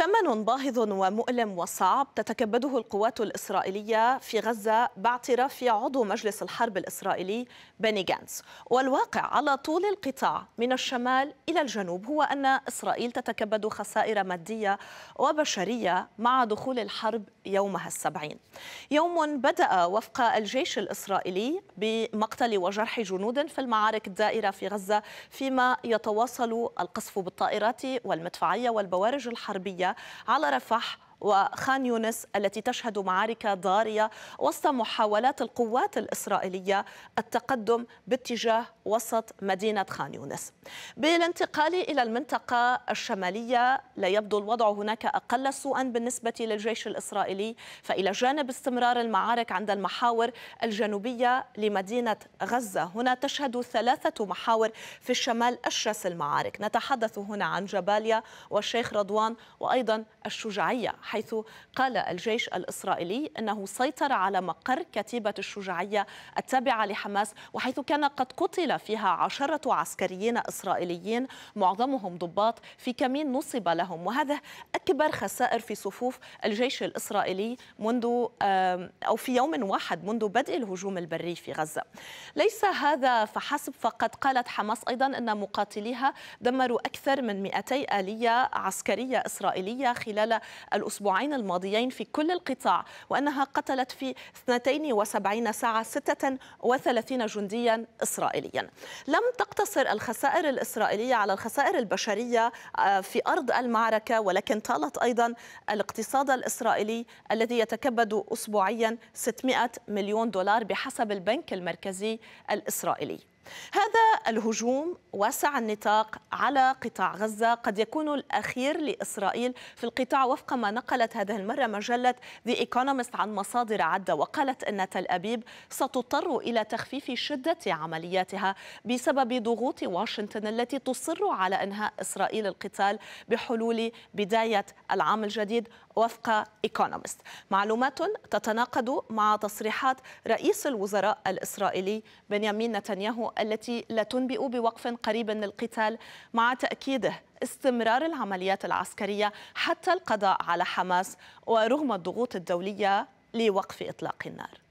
ثمن باهظ ومؤلم وصعب تتكبده القوات الإسرائيلية في غزة باعتراف عضو مجلس الحرب الإسرائيلي بني جانس والواقع على طول القطاع من الشمال إلى الجنوب هو أن إسرائيل تتكبد خسائر مادية وبشرية مع دخول الحرب يومها السبعين يوم بدأ وفق الجيش الإسرائيلي بمقتل وجرح جنود في المعارك الدائرة في غزة فيما يتواصل القصف بالطائرات والمدفعية والبوارج الحربية على رفح وخان يونس التي تشهد معارك ضارية وسط محاولات القوات الإسرائيلية التقدم باتجاه وسط مدينة خان يونس بالانتقال إلى المنطقة الشمالية لا يبدو الوضع هناك أقل سوءا بالنسبة للجيش الإسرائيلي فإلى جانب استمرار المعارك عند المحاور الجنوبية لمدينة غزة هنا تشهد ثلاثة محاور في الشمال أشرس المعارك نتحدث هنا عن جباليا والشيخ رضوان وأيضا الشجاعية حيث قال الجيش الإسرائيلي أنه سيطر على مقر كتيبة الشجاعية التابعة لحماس وحيث كان قد قتل فيها عشرة عسكريين إسرائيليين معظمهم ضباط في كمين نصب لهم وهذا أكبر خسائر في صفوف الجيش الإسرائيلي منذ أو في يوم واحد منذ بدء الهجوم البري في غزة ليس هذا فحسب فقد قالت حماس أيضا أن مقاتليها دمروا أكثر من 200 آلية عسكرية إسرائيلية خلال الأسبوع الأسبوعين الماضيين في كل القطاع وأنها قتلت في 72 ساعة 36 جنديا إسرائيليا لم تقتصر الخسائر الإسرائيلية على الخسائر البشرية آه، في أرض المعركة ولكن طالت أيضا الاقتصاد الإسرائيلي الذي يتكبد أسبوعيا 600 مليون دولار بحسب البنك المركزي الإسرائيلي هذا الهجوم واسع النطاق على قطاع غزة قد يكون الأخير لإسرائيل في القطاع وفق ما نقلت هذه المرة مجلة The Economist عن مصادر عدة وقالت أن تل أبيب ستضطر إلى تخفيف شدة عملياتها بسبب ضغوط واشنطن التي تصر على إنهاء إسرائيل القتال بحلول بداية العام الجديد وفق إيكونومست معلومات تتناقض مع تصريحات رئيس الوزراء الإسرائيلي بنيامين نتنياهو التي لا تنبئ بوقف قريب للقتال مع تأكيده استمرار العمليات العسكرية حتى القضاء على حماس ورغم الضغوط الدولية لوقف إطلاق النار